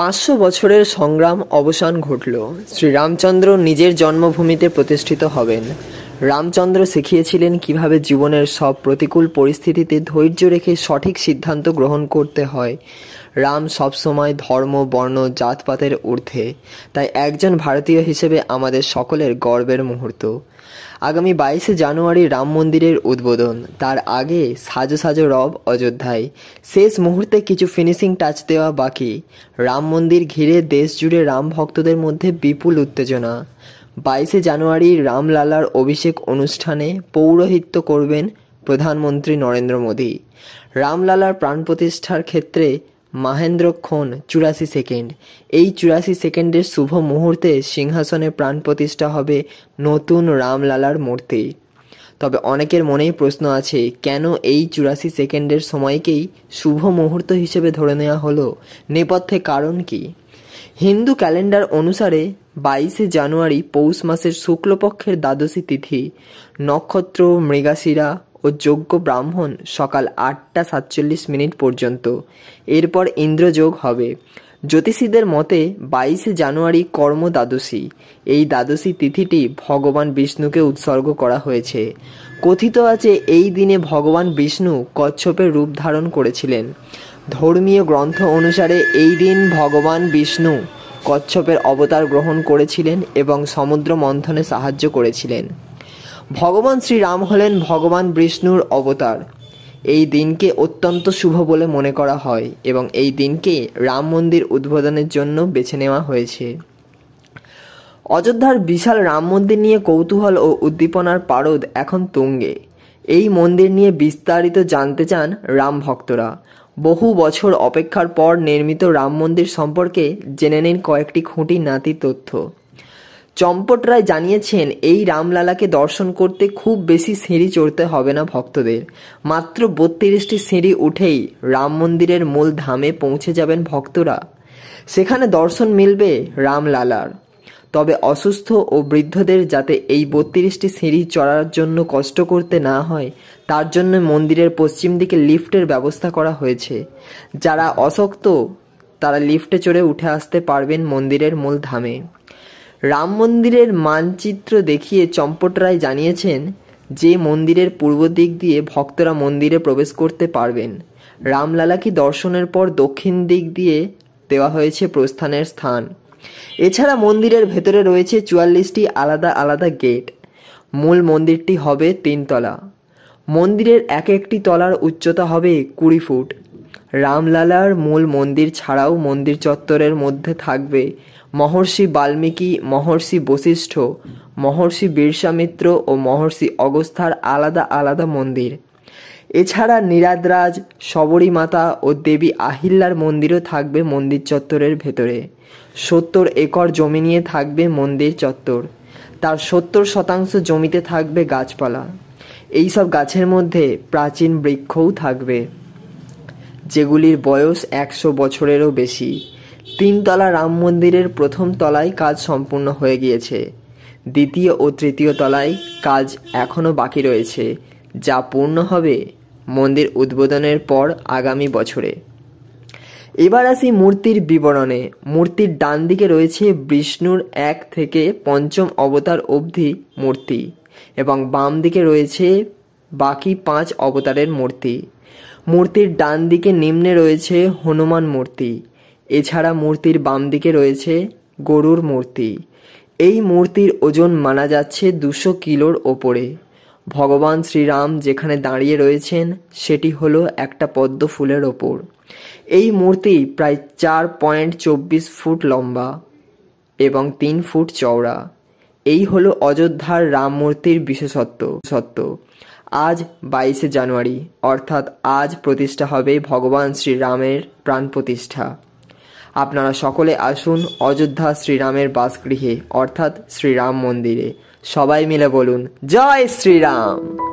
পাঁচশো বছরের সংগ্রাম অবসান ঘটল শ্রীরামচন্দ্র নিজের জন্মভূমিতে প্রতিষ্ঠিত হবেন রামচন্দ্র শিখিয়েছিলেন কিভাবে জীবনের সব প্রতিকূল পরিস্থিতিতে ধৈর্য রেখে সঠিক সিদ্ধান্ত গ্রহণ করতে হয় রাম সবসময় ধর্ম বর্ণ জাতপাতের ঊর্ধ্বে তাই একজন ভারতীয় হিসেবে আমাদের সকলের গর্বের মুহূর্ত আগামী বাইশে জানুয়ারি রাম মন্দিরের উদ্বোধন তার আগে সাজো সাজো রব অযোধ্যায় শেষ মুহূর্তে কিছু ফিনিশিং টাচ দেওয়া বাকি রাম মন্দির ঘিরে দেশ জুড়ে রাম ভক্তদের মধ্যে বিপুল উত্তেজনা বাইশে জানুয়ারি রামলালার অভিষেক অনুষ্ঠানে পৌরোহিত্য করবেন প্রধানমন্ত্রী নরেন্দ্র মোদী রামলালার প্রাণ প্রতিষ্ঠার ক্ষেত্রে মাহেন্দ্রক্ষণ চুরাশি সেকেন্ড এই চুরাশি সেকেন্ডের শুভ মুহূর্তে সিংহাসনে প্রাণ প্রতিষ্ঠা হবে নতুন রামলালার মূর্তি তবে অনেকের মনেই প্রশ্ন আছে কেন এই চুরাশি সেকেন্ডের সময়কেই শুভ মুহূর্ত হিসেবে ধরে নেওয়া হলো নেপথ্যে কারণ কি হিন্দু ক্যালেন্ডার অনুসারে বাইশে জানুয়ারি পৌষ মাসের শুক্লপক্ষের দ্বাদশী তিথি নক্ষত্র মৃগাশিরা ও যোগ্য ব্রাহ্মণ সকাল আটটা সাতচল্লিশ মিনিট পর্যন্ত এরপর ইন্দ্রযোগ হবে জ্যোতিষীদের মতে বাইশে জানুয়ারি কর্ম দ্বাদশী এই দ্বাদশী তিথিটি ভগবান বিষ্ণুকে উৎসর্গ করা হয়েছে কথিত আছে এই দিনে ভগবান বিষ্ণু কচ্ছপের রূপ ধারণ করেছিলেন ধর্মীয় গ্রন্থ অনুসারে এই দিন ভগবান বিষ্ণু কচ্ছপের অবতার গ্রহণ করেছিলেন এবং সমুদ্র মন্থনে সাহায্য করেছিলেন ভগবান শ্রীরাম হলেন ভগবান বিষ্ণুর অবতার এই দিনকে অত্যন্ত শুভ বলে মনে করা হয় এবং এই দিনকে রাম মন্দির উদ্বোধনের জন্য বেছে নেওয়া হয়েছে অযোধ্যার বিশাল রাম মন্দির নিয়ে কৌতূহল ও উদ্দীপনার পারদ এখন তুঙ্গে এই মন্দির নিয়ে বিস্তারিত জানতে চান রাম ভক্তরা বহু বছর অপেক্ষার পর নির্মিত রাম মন্দির সম্পর্কে জেনে নিন কয়েকটি খুঁটি নাতি তথ্য চম্পট রায় জানিয়েছেন এই রামলালাকে দর্শন করতে খুব বেশি সিঁড়ি চড়তে হবে না ভক্তদের মাত্র বত্রিশটি সিঁড়ি উঠেই রাম মন্দিরের মূল ধামে পৌঁছে যাবেন ভক্তরা সেখানে দর্শন মিলবে রামলালার তবে অসুস্থ ও বৃদ্ধদের যাতে এই বত্রিশটি সিঁড়ি চড়ার জন্য কষ্ট করতে না হয় তার জন্য মন্দিরের পশ্চিম দিকে লিফটের ব্যবস্থা করা হয়েছে যারা অসক্ত তারা লিফটে চড়ে উঠে আসতে পারবেন মন্দিরের মূল ধামে রাম মন্দিরের মানচিত্র দেখিয়ে চম্পট রায় জানিয়েছেন যে মন্দিরের পূর্ব দিক দিয়ে ভক্তরা মন্দিরে প্রবেশ করতে পারবেন রামলালাকে দর্শনের পর দক্ষিণ দিক দিয়ে দেওয়া হয়েছে প্রস্থানের স্থান এছাড়া মন্দিরের ভেতরে রয়েছে চুয়াল্লিশটি আলাদা আলাদা গেট মূল মন্দিরটি হবে তিনতলা মন্দিরের এক একটি তলার উচ্চতা হবে কুড়ি ফুট রামলালার মূল মন্দির ছাড়াও মন্দির চত্বরের মধ্যে থাকবে মহর্ষি বাল্মীকি মহর্ষি বশিষ্ঠ মহর্ষি বিরসা মিত্র ও মহর্ষি অগস্থার আলাদা আলাদা মন্দির এছাড়া নীরাদ্রাজ মাতা ও দেবী আহিল্লার মন্দিরও থাকবে মন্দির চত্বরের ভেতরে সত্তর একর জমি নিয়ে থাকবে মন্দির চত্বর তার সত্তর শতাংশ জমিতে থাকবে গাছপালা এইসব গাছের মধ্যে প্রাচীন বৃক্ষও থাকবে যেগুলির বয়স একশো বছরেরও বেশি তিনতলা রাম মন্দিরের প্রথম তলায় কাজ সম্পূর্ণ হয়ে গিয়েছে দ্বিতীয় ও তৃতীয় তলায় কাজ এখনও বাকি রয়েছে যা পূর্ণ হবে মন্দির উদ্বোধনের পর আগামী বছরে এবার আসি মূর্তির বিবরণে মূর্তির ডান দিকে রয়েছে বিষ্ণুর এক থেকে পঞ্চম অবতার অবধি মূর্তি এবং বাম দিকে রয়েছে বাকি পাঁচ অবতারের মূর্তি মূর্তির ডান দিকে নিম্নে রয়েছে হনুমান মূর্তি এছাড়া মূর্তির বাম দিকে রয়েছে গরুর মূর্তি এই মূর্তির ওজন মানা যাচ্ছে দুশো কিলোর ওপরে ভগবান শ্রীরাম যেখানে দাঁড়িয়ে রয়েছেন সেটি হলো একটা পদ্ম ফুলের ওপর এই মূর্তি প্রায় চার পয়েন্ট চব্বিশ ফুট লম্বা এবং তিন ফুট চওড়া এই হলো অযোধ্যার রাম মূর্তির বিশেষত্ব সত্য আজ বাইশে জানুয়ারি অর্থাৎ আজ প্রতিষ্ঠা হবে ভগবান শ্রীরামের প্রাণ প্রতিষ্ঠা আপনারা সকলে আসুন অযোধ্যা শ্রীরামের বাসগৃহে অর্থাৎ শ্রীরাম মন্দিরে সবাই মিলে বলুন জয় শ্রীরাম